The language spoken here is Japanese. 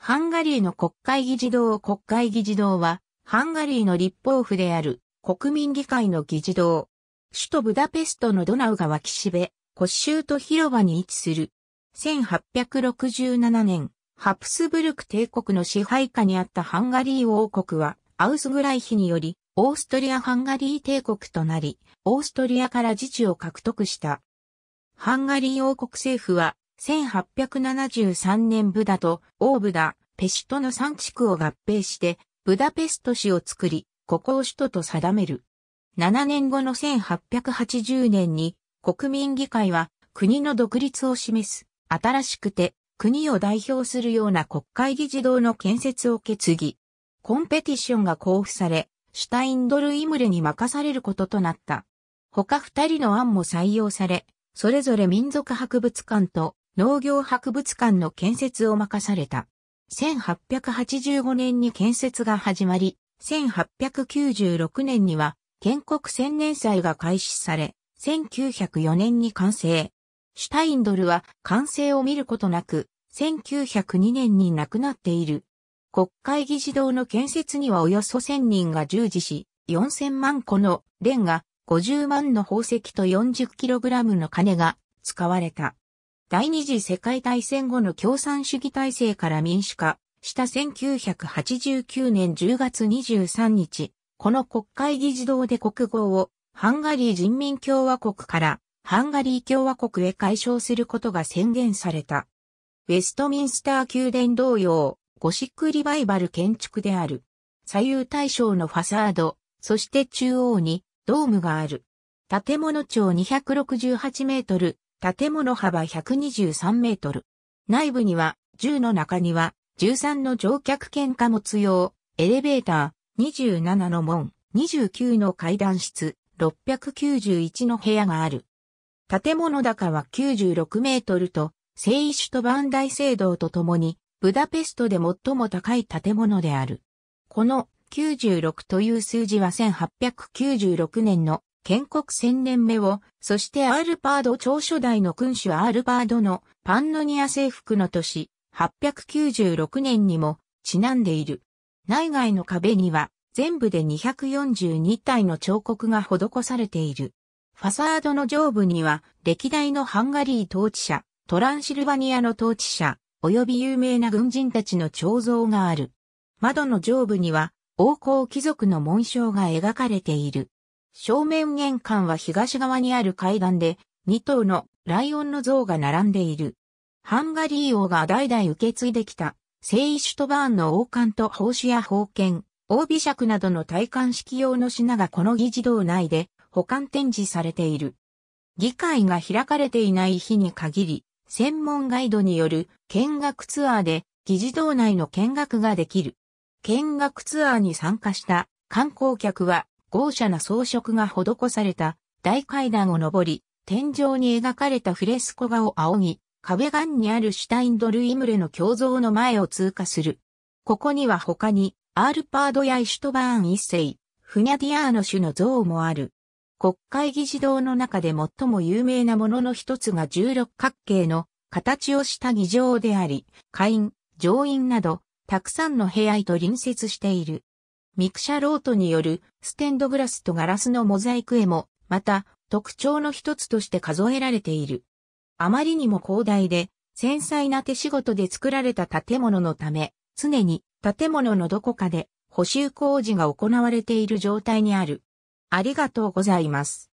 ハンガリーの国会議事堂国会議事堂は、ハンガリーの立法府である国民議会の議事堂。首都ブダペストのドナウ川岸辺、コ州と広場に位置する。1867年、ハプスブルク帝国の支配下にあったハンガリー王国は、アウスグライヒにより、オーストリア・ハンガリー帝国となり、オーストリアから自治を獲得した。ハンガリー王国政府は、1873年ブダとオーブダ、ペシトの3地区を合併して、ブダペスト市を作り、ここを首都と定める。7年後の1880年に国民議会は国の独立を示す新しくて国を代表するような国会議事堂の建設を決議。コンペティションが交付され、シュタインドル・イムルに任されることとなった。他二人の案も採用され、それぞれ民族博物館と農業博物館の建設を任された。1885年に建設が始まり、1896年には建国千年祭が開始され、1904年に完成。シュタインドルは完成を見ることなく、1902年に亡くなっている。国会議事堂の建設にはおよそ1000人が従事し、4000万個のレンガ、50万の宝石と 40kg の金が使われた。第二次世界大戦後の共産主義体制から民主化した1989年10月23日、この国会議事堂で国号をハンガリー人民共和国からハンガリー共和国へ解消することが宣言された。ウェストミンスター宮殿同様、ゴシックリバイバル建築である。左右対称のファサード、そして中央にドームがある。建物長268メートル、建物幅123メートル。内部には、10の中には、13の乗客兼貨物用、エレベーター、27の門、29の階段室、691の部屋がある。建物高は96メートルと、聖イシュトバンイ聖堂とともに、ブダペストで最も高い建物である。この96という数字は1896年の建国千年目を、そしてアールパード朝初代の君主アールパードのパンノニア征服の年、896年にも、ちなんでいる。内外の壁には、全部で242体の彫刻が施されている。ファサードの上部には、歴代のハンガリー統治者、トランシルバニアの統治者、及び有名な軍人たちの彫像がある。窓の上部には、王侯貴族の紋章が描かれている。正面玄関は東側にある階段で、2頭のライオンの像が並んでいる。ハンガリー王が代々受け継いできた、聖イシュトバーンの王冠と宝珠や宝剣、王美尺などの戴冠式用の品がこの議事堂内で保管展示されている。議会が開かれていない日に限り、専門ガイドによる見学ツアーで議事堂内の見学ができる。見学ツアーに参加した観光客は豪奢な装飾が施された大階段を上り、天井に描かれたフレスコ画を仰ぎ、壁岩にあるシュタインドルイムレの胸像の前を通過する。ここには他に、アールパードやイシュトバーン一世、フニャディアーノ種の像もある。国会議事堂の中で最も有名なものの一つが十六角形の形をした議場であり、下院、上院など、たくさんの部屋へと隣接している。ミクシャロートによるステンドグラスとガラスのモザイク絵も、また特徴の一つとして数えられている。あまりにも広大で、繊細な手仕事で作られた建物のため、常に建物のどこかで補修工事が行われている状態にある。ありがとうございます。